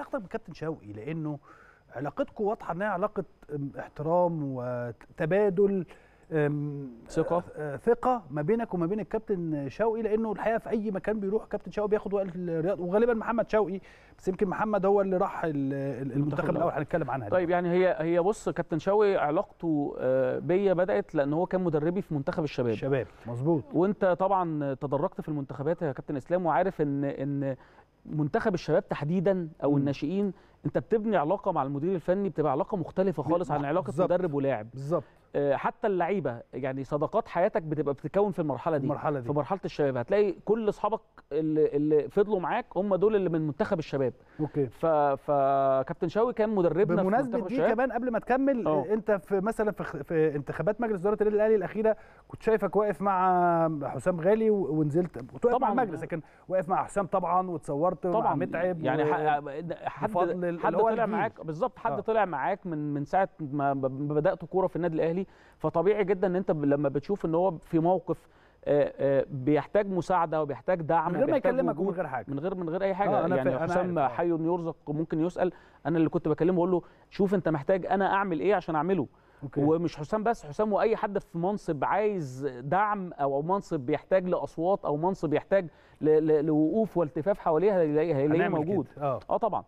علاقتك بكابتن شوقي لانه علاقتكم واضحه انها علاقه احترام وتبادل ثقه ثقه ما بينك وما بين الكابتن شوقي لانه الحقيقه في اي مكان بيروح كابتن شوقي بياخد وقت الرياض وغالبا محمد شوقي بس يمكن محمد هو اللي راح المنتخب الاول هنتكلم عنها طيب يعني هي هي بص كابتن شوقي علاقته آه، بيا بدات لان هو كان مدربي في منتخب الشباب الشباب مظبوط وانت طبعا تدرجت في المنتخبات يا كابتن اسلام وعارف ان ان منتخب الشباب تحديدا او الناشئين انت بتبني علاقه مع المدير الفني بتبقى علاقه مختلفه خالص عن علاقه بالزبط. مدرب ولاعب بالظبط آه، حتى اللعيبه يعني صداقات حياتك بتبقى بتتكون في المرحله دي, المرحلة دي. في مرحله الشباب هتلاقي كل اصحابك اللي, اللي فضلوا معاك هم دول اللي من منتخب الشباب اوكي ف... فكابتن شوقي كان مدربنا بمناسبه في دي الشباب. كمان قبل ما تكمل أوه. انت في مثلا في, في انتخابات مجلس اداره النادي الاهلي الاخيره كنت شايفك واقف مع حسام غالي و... ونزلت كنت واقف مع المجلس لكن واقف مع حسام طبعا واتصورت طبعا مع متعب يعني و... حد حد طلع معاك بالظبط حد آه. طلع معاك من من ساعه ما بدات كوره في النادي الاهلي فطبيعي جدا ان انت لما بتشوف ان هو في موقف بيحتاج مساعده وبيحتاج دعم من غير ما يكلمك ومن غير حاجه من غير من غير اي حاجه آه أنا يعني حسام آه. حي يرزق ممكن يسال انا اللي كنت بكلمه اقول له شوف انت محتاج انا اعمل ايه عشان اعمله أوكي. ومش حسام بس حسام واي حد في منصب عايز دعم او منصب بيحتاج لاصوات او منصب يحتاج لوقوف والتفاف حواليه هيلاقيه موجود اه, آه، طبعا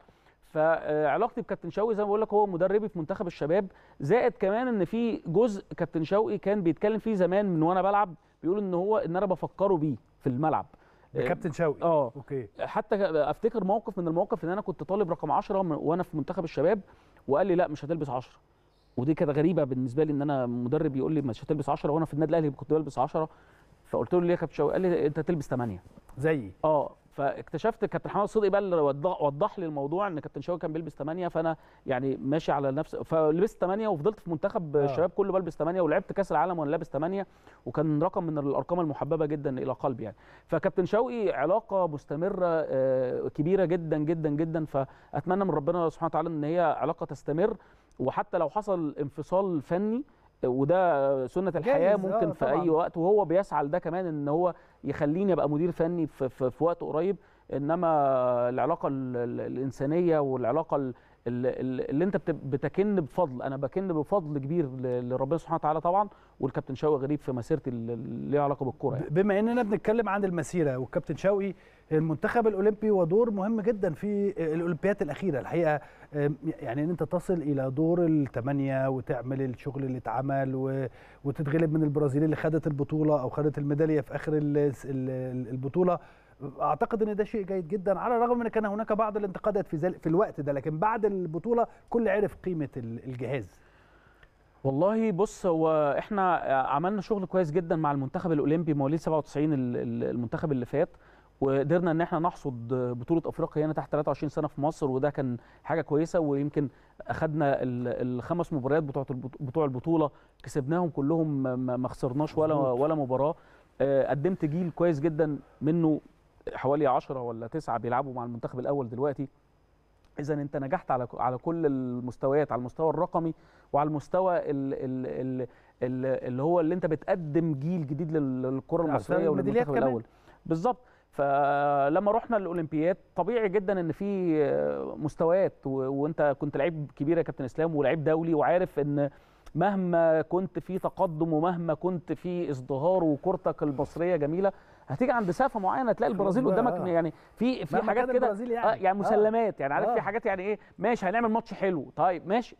فعلاقتي بكابتن شوقي زي ما بقول لك هو مدربي في منتخب الشباب زائد كمان ان في جزء كابتن شوقي كان بيتكلم فيه زمان من وانا بلعب بيقول ان هو ان انا بفكره بيه في الملعب كابتن شوقي اه اوكي حتى افتكر موقف من المواقف ان انا كنت طالب رقم 10 وانا في منتخب الشباب وقال لي لا مش هتلبس 10 ودي كانت غريبه بالنسبه لي ان انا مدرب يقول لي مش هتلبس 10 وانا في النادي الاهلي كنت بلبس 10 فقلت له ليه يا كابتن شوقي قال لي انت هتلبس 8 زيي اه فاكتشفت كابتن حماد صدقي بقى اللي وضح, وضح لي الموضوع ان كابتن شوقي كان بيلبس 8 فانا يعني ماشي على نفس فلبست 8 وفضلت في منتخب آه. الشباب كله بلبس 8 ولعبت كاس العالم وانا لابس 8 وكان رقم من الارقام المحببه جدا الى قلبي يعني فكابتن شوقي علاقه مستمره آه، كبيره جدا جدا جدا فاتمنى من ربنا سبحانه وتعالى ان هي علاقه تستمر وحتى لو حصل انفصال فني وده سنه الحياه ممكن آه، في اي وقت وهو بيسعى لده كمان ان هو يخليني ابقى مدير فني في, في, في وقت قريب انما العلاقه الانسانيه والعلاقه اللي انت بتكن بفضل انا بكن بفضل كبير لربنا سبحانه وتعالى طبعا والكابتن شوقي غريب في مسيرتي اللي ليها علاقه بالكوره يعني. بما اننا بنتكلم عن المسيره والكابتن شوقي المنتخب الاولمبي ودور مهم جدا في الاولمبيات الاخيره الحقيقه يعني ان انت تصل الى دور الثمانيه وتعمل الشغل اللي اتعمل وتتغلب من البرازيل اللي خدت البطوله او خدت الميداليه في اخر البطوله اعتقد ان ده شيء جيد جدا على الرغم من كان هناك بعض الانتقادات في في الوقت ده لكن بعد البطوله كل عرف قيمه الجهاز والله بص هو احنا عملنا شغل كويس جدا مع المنتخب الاولمبي مواليد 97 المنتخب اللي فات وقدرنا ان احنا نحصد بطوله افريقيا هنا تحت 23 سنه في مصر وده كان حاجه كويسه ويمكن اخذنا الخمس مباريات بتوع بتوع البطوله كسبناهم كلهم ما خسرناش ولا ولا مباراه آه، قدمت جيل كويس جدا منه حوالي 10 ولا 9 بيلعبوا مع المنتخب الاول دلوقتي اذا انت نجحت على على كل المستويات على المستوى الرقمي وعلى المستوى ال ال ال اللي هو اللي انت بتقدم جيل جديد للكره المصريه وللمنتخب الاول بالظبط فلما رحنا الاولمبياد طبيعي جدا ان في مستويات وانت كنت لعيب كبير يا كابتن اسلام ولعيب دولي وعارف ان مهما كنت في تقدم ومهما كنت في ازدهار وكورتك المصريه جميله هتيجي عند مسافه معينه تلاقي البرازيل قدامك آه. يعني في في حاجات كده يعني, آه يعني آه. مسلمات يعني عارف آه. في حاجات يعني ايه ماشي هنعمل ماتش حلو طيب ماشي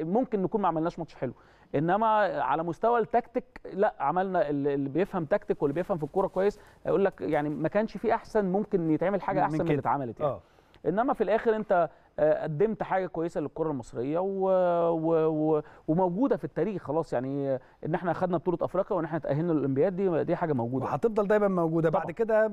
ممكن نكون ما عملناش ماتش حلو انما على مستوى التكتيك لا عملنا اللي بيفهم تكتيك واللي بيفهم في الكوره كويس هيقول لك يعني ما كانش في احسن ممكن يتعمل حاجه احسن من اللي اتعملت يعني آه. انما في الاخر انت قدمت حاجه كويسه للكره المصريه و... و... و... وموجوده في التاريخ خلاص يعني ان احنا اخذنا بطوله افريقيا وان احنا تاهلنا للاولمبياد دي دي حاجه موجوده وهتفضل دايما موجوده طبعا. بعد كده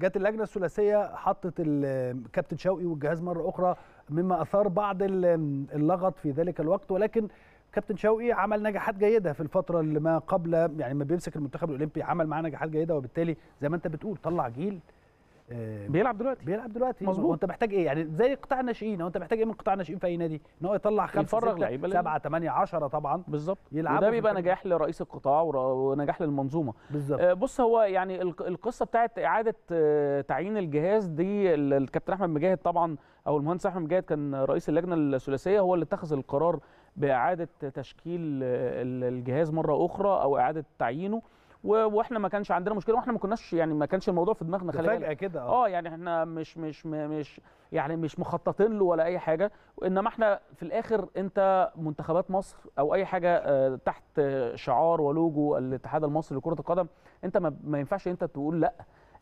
جت اللجنه الثلاثيه حطت الكابتن شوقي والجهاز مره اخرى مما اثار بعض اللغط في ذلك الوقت ولكن كابتن شوقي عمل نجاحات جيده في الفتره اللي ما قبل يعني ما بيمسك المنتخب الاولمبي عمل معاه نجاحات جيده وبالتالي زي ما انت بتقول طلع جيل آه، بيلعب دلوقتي بيلعب دلوقتي مظبوط وانت محتاج ايه يعني زي قطاع الناشئين هو انت محتاج ايه من قطاع الناشئين في اي نادي ان هو يطلع 5 6 سبعة 8 10 طبعا بالظبط وده بيبقى نجاح لرئيس القطاع ونجاح للمنظومه بالظبط آه بص هو يعني القصه بتاعت اعاده آه تعيين الجهاز دي الكابتن احمد مجاهد طبعا او المهندس احمد مجاهد كان رئيس اللجنه الثلاثيه هو اللي اتخذ القرار باعاده تشكيل آه، الجهاز مره اخرى او اعاده تعيينه واحنا ما كانش عندنا مشكله واحنا ما كناش يعني ما كانش الموضوع في دماغنا خلي فجاه كده آه. اه يعني احنا مش مش مش يعني مش مخططين له ولا اي حاجه انما احنا في الاخر انت منتخبات مصر او اي حاجه آه، تحت شعار ولوجو الاتحاد المصري لكره القدم انت ما ينفعش انت تقول لا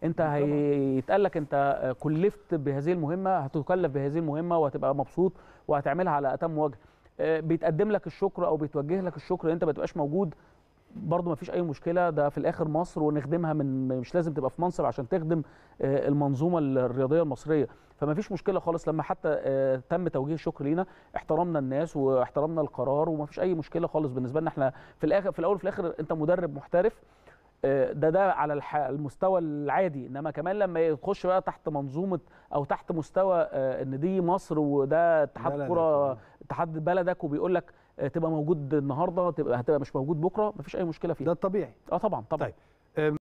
انت هيتقال لك انت كلفت بهذه المهمه هتكلف بهذه المهمه وهتبقى مبسوط وهتعملها على اتم وجه آه، بيتقدم لك الشكر او بيتوجه لك الشكر انت ما تبقاش موجود برضه ما فيش اي مشكله ده في الاخر مصر ونخدمها من مش لازم تبقى في منصب عشان تخدم آه، المنظومه الرياضيه المصريه فما فيش مشكله خالص لما حتى آه، تم توجيه الشكر لينا احترمنا الناس واحترمنا القرار وما فيش اي مشكله خالص بالنسبه لنا احنا في الاخر في الاول وفي الاخر انت مدرب محترف آه، ده ده على المستوى العادي انما كمان لما تخش بقى تحت منظومه او تحت مستوى ان دي مصر وده اتحاد كره يعني. اتحاد بلدك وبيقول لك آه، تبقى موجود النهارده تبقى هتبقى مش موجود بكره مفيش اي مشكله فيه ده الطبيعي اه طبعا طبعا طيب.